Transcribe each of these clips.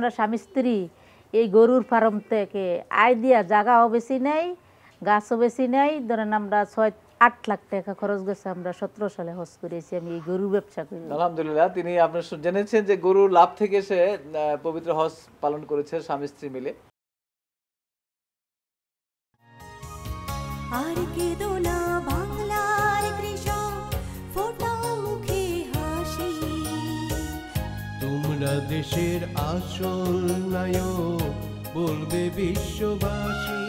আমরা স্বামী স্ত্রী এই গরুর ফার্ম থেকে আয় দিয়া জায়গাও বেশি নেই গাছও বেশি নেই ধরেন আমরা ছয় আট লাখ টাকা খরচ আমরা সতেরো সালে হজ করেছি আমি এই গরুর ব্যবসা করি আলহামদুলিল্লাহ তিনি আপনার জেনেছেন যে গরুর লাভ থেকে সে পবিত্র হজ পালন করেছে স্বামী স্ত্রী মিলে আর কি দোলা বাংলাদেশের আসল নায়ক বলবে বিশ্ববাসী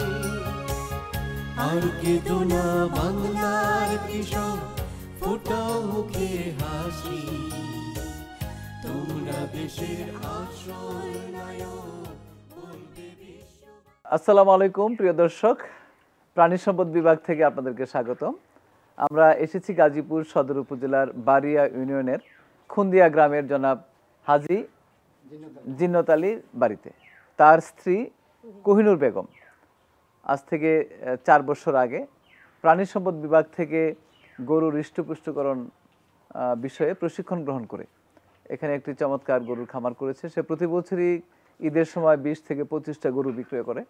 আর কেতু না বাংলার কৃষক ফোটাও মুখে হাসি তোমরা দেশের আসল আসসালামু আলাইকুম প্রিয় দর্শক প্রাণী সম্পদ বিভাগ থেকে আপনাদেরকে স্বাগতম আমরা এসেছি গাজীপুর সদর উপজেলার বাড়িয়া ইউনিয়নের খুন্দিয়া গ্রামের জনাব হাজি জিন্নত আলীর বাড়িতে তার স্ত্রী কোহিনুর বেগম আজ থেকে চার বছর আগে প্রাণী সম্পদ বিভাগ থেকে গরুর হৃষ্টপুষ্টকরণ বিষয়ে প্রশিক্ষণ গ্রহণ করে এখানে একটি চমৎকার গরুর খামার করেছে সে প্রতি বছরই ঈদের সময় বিশ থেকে পঁচিশটা গরু বিক্রয় করে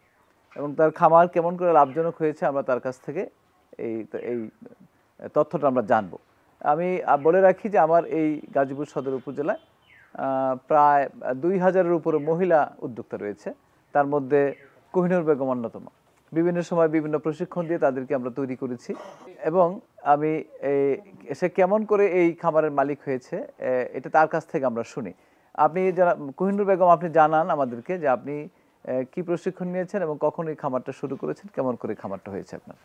এবং তার খামার কেমন করে লাভজনক হয়েছে আমরা তার কাছ থেকে এই এই তথ্যটা আমরা জানব আমি বলে রাখি যে আমার এই গাজীপুর সদর উপজেলায় প্রায় দুই হাজারের উপরে মহিলা উদ্যোক্তা রয়েছে তার মধ্যে কোহিনুর বেগম অন্যতম বিভিন্ন সময় বিভিন্ন প্রশিক্ষণ দিয়ে তাদেরকে আমরা তৈরি করেছি এবং আমি সে কেমন করে এই খামারের মালিক হয়েছে এটা তার কাছ থেকে আমরা শুনি আপনি যারা কোহিনুর বেগম আপনি জানান আমাদেরকে যে আপনি কি প্রশিক্ষণ নিয়েছেন এবং কখন এই খামারটা শুরু করেছেন কেমন করে খামারটা হয়েছে আপনার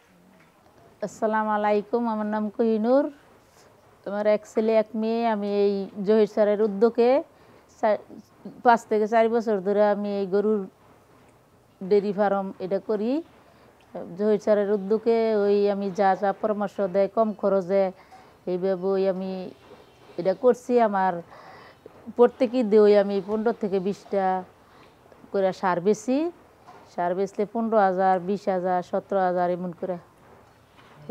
আসসালামু আলাইকুম আমার নাম কোহিনুর আমার এক ছেলে এক মেয়ে আমি এই জহির সারের উদ্যোগে পাঁচ থেকে চারি বছর ধরে আমি এই গরুর ডেরি ফার্ম এটা করি জহির সারের উদ্যোগে ওই আমি যা যা পরামর্শ দেয় কম খরচে এইভাবে ওই আমি এটা করছি আমার প্রত্যেকই ওই আমি পনেরো থেকে বিশটা করে সার বেশি সার বেচলে পনেরো হাজার বিশ হাজার সতেরো হাজার এমন করে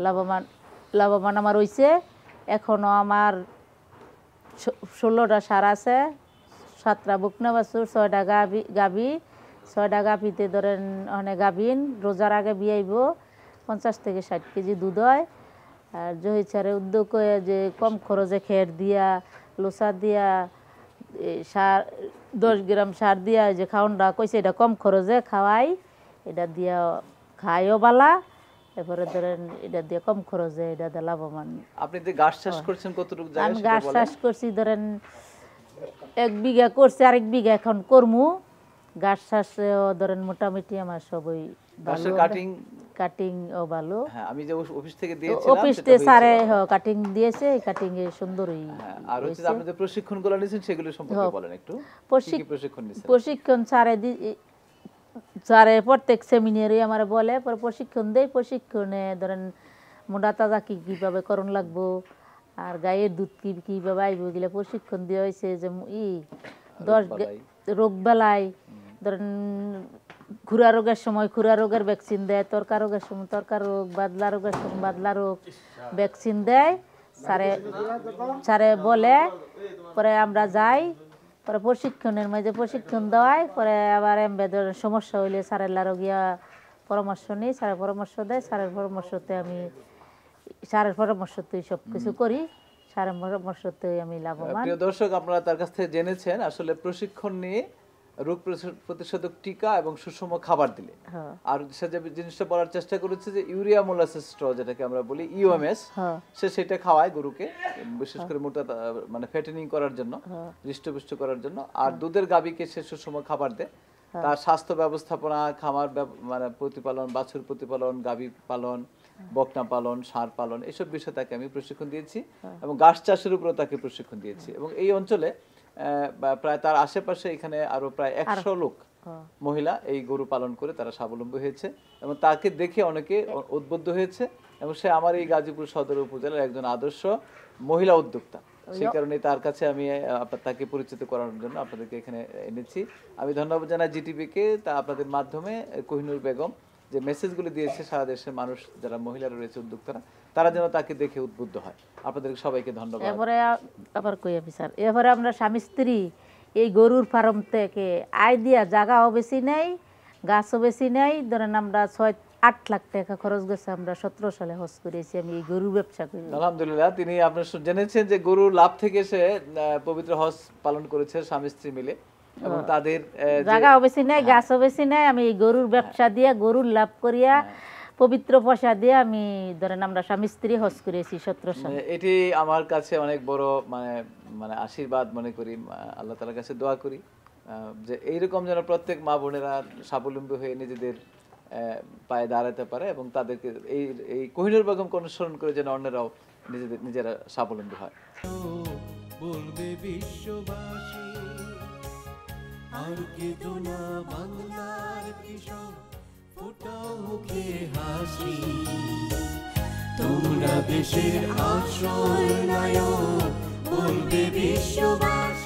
লাভবান লাভবান আমার হয়েছে এখনও আমার ষোলোটা সার আছে সাতটা বুকনা বাসুর ছয়টা গাবি গাবি ছয়টা গাভিতে ধরেন অনেক গাভিন রোজার আগে বিয়াইব পঞ্চাশ থেকে ষাট কেজি দুধ হয় আর জহি ছাড়ে উদ্যোগ হয়ে যে কম খরচে খের দিয়া লোসা দিয়া সার দশ গ্রাম সার দিয়া যে খাওয়ানটা কইছে এটা কম খরচে খাওয়াই এটা দিয়া খাইও বালা এরপরে ধরেন এটা দিয়ে কম খরচে এটা দিয়ে লাভবান আপনি যে গাছ চাষ করছেন কতটুকু জায়গা আমি গাছ চাষ করছি ধরেন এক বিঘা করছি আরেক বিঘা এখন করমু গাছ চাষ ধরেন মোটামুটি আমার সবই গাছের কাটিং কাটিং ও ভালো হ্যাঁ আমি যে অফিস থেকে দিয়েছিলাম অফিস থেকে কাটিং হ্যাঁ, দিয়েছে কাটিং এ সুন্দরই হ্যাঁ, আর হচ্ছে আপনি যে সেগুলো সম্পর্কে হ্যাঁ। বলেন একটু প্রশিক্ষণ প্রশিক্ষণ নিয়েছেন যারে প্রত্যেক সেমিনারে আমার বলে পরে প্রশিক্ষণ দেয় প্রশিক্ষণে ধরেন মোটা তাজা কী কীভাবে করণ লাগবো আর গায়ের দুধ কী কীভাবে আইব গেলে প্রশিক্ষণ দেওয়া হয়েছে যে ই দশ রোগ বেলায় ধরেন খুরা রোগের সময় খুরা রোগের ভ্যাকসিন দেয় তরকার রোগের সময় তরকার রোগ বাদলা রোগের সময় বাদলা রোগ ভ্যাকসিন দেয় স্যারে স্যারে বলে পরে আমরা যাই পরে প্রশিক্ষণের মধ্যে প্রশিক্ষণ দেওয়ায় পরে আবার এমবেদের সমস্যা হইলে স্যারের লারো গিয়া পরামর্শ নিই স্যারের পরামর্শ দেয় স্যারের পরামর্শতে আমি স্যারের পরামর্শতেই সব কিছু করি স্যারের পরামর্শতেই আমি লাভবান দর্শক আপনারা তার কাছ থেকে জেনেছেন আসলে প্রশিক্ষণ নিয়ে রোগ প্রতিষেধক টিকা এবং সুষম খাবার দিলে হ্যাঁ। আর সে যে জিনিসটা বলার চেষ্টা করেছে যে ইউরিয়া মোলাসেস যেটাকে আমরা বলি ইউএমএস হ্যাঁ। সে সেটা খাওয়ায় গরুকে বিশেষ হ্যাঁ। করে মোটা মানে ফ্যাটেনিং করার জন্য হৃষ্টপুষ্ট করার জন্য আর দুধের গাবিকে সে সুষম খাবার দেয় তার স্বাস্থ্য ব্যবস্থাপনা খামার মানে প্রতিপালন বাছুর প্রতিপালন গাবি পালন বকনা পালন সার পালন এসব বিষয়ে তাকে আমি প্রশিক্ষণ দিয়েছি এবং গাছ চাষের উপরও তাকে প্রশিক্ষণ দিয়েছি এবং এই অঞ্চলে প্রায় তার আশেপাশে এখানে আরো প্রায় একশো লোক মহিলা এই গরু পালন করে তারা স্বাবলম্বী হয়েছে এবং তাকে দেখে অনেকে উদ্বুদ্ধ হয়েছে এবং সে আমার এই গাজীপুর সদর উপজেলার একজন আদর্শ মহিলা উদ্যোক্তা সেই কারণে তার কাছে আমি তাকে পরিচিত করানোর জন্য আপনাদেরকে এখানে এনেছি আমি ধন্যবাদ জানাই জিটিভিকে তা আপনাদের মাধ্যমে কোহিনুর বেগম যে মেসেজগুলি দিয়েছে সারা দেশের মানুষ যারা মহিলারা রয়েছে উদ্যোক্তারা তারা যেন তাকে দেখে উদ্বুদ্ধ হয় আপনাদের সবাইকে ধন্যবাদ আবার কই এবারে আমরা স্বামী স্ত্রী এই গরুর ফার্ম থেকে আয় দিয়া জায়গাও বেশি নেই গাছও বেশি নেই ধরেন আমরা ছয় আট লাখ টাকা খরচ গেছে আমরা সতেরো সালে হজ করেছি আমি এই গরুর ব্যবসা করি আলহামদুলিল্লাহ তিনি আপনার জেনেছেন যে গরু লাভ থেকে সে পবিত্র হজ পালন করেছে স্বামী স্ত্রী মিলে এবং হ্যাঁ। তাদের জায়গা নাই নাই হ্যাঁ। আমি এই গরুর হ্যাঁ। ব্যবসা দিয়ে গরুর লাভ করিয়া পবিত্র পয়সা দিয়ে আমি ধরেন আমরা স্বামী স্ত্রী হজ করেছি সতেরো সালে মানে এটি আমার কাছে অনেক বড় মানে মানে আশীর্বাদ মনে করি আল্লাহ তালার কাছে দোয়া করি যে এইরকম যেন প্রত্যেক মা বোনেরা স্বাবলম্বী হয়ে নিজেদের পায়ে দাঁড়াতে পারে এবং তাদেরকে এই এই কোহিনুর বেগমকে অনুসরণ করে যেন অন্যরাও নিজেদের নিজেরা স্বাবলম্বী হয় বলবে বিশ্ববাসী আর কেঁদো না বাংলার কৃষক ফোটাও মুখে হাসি তোমরা দেশের আসল নায়ক বলবে বিশ্ববাসী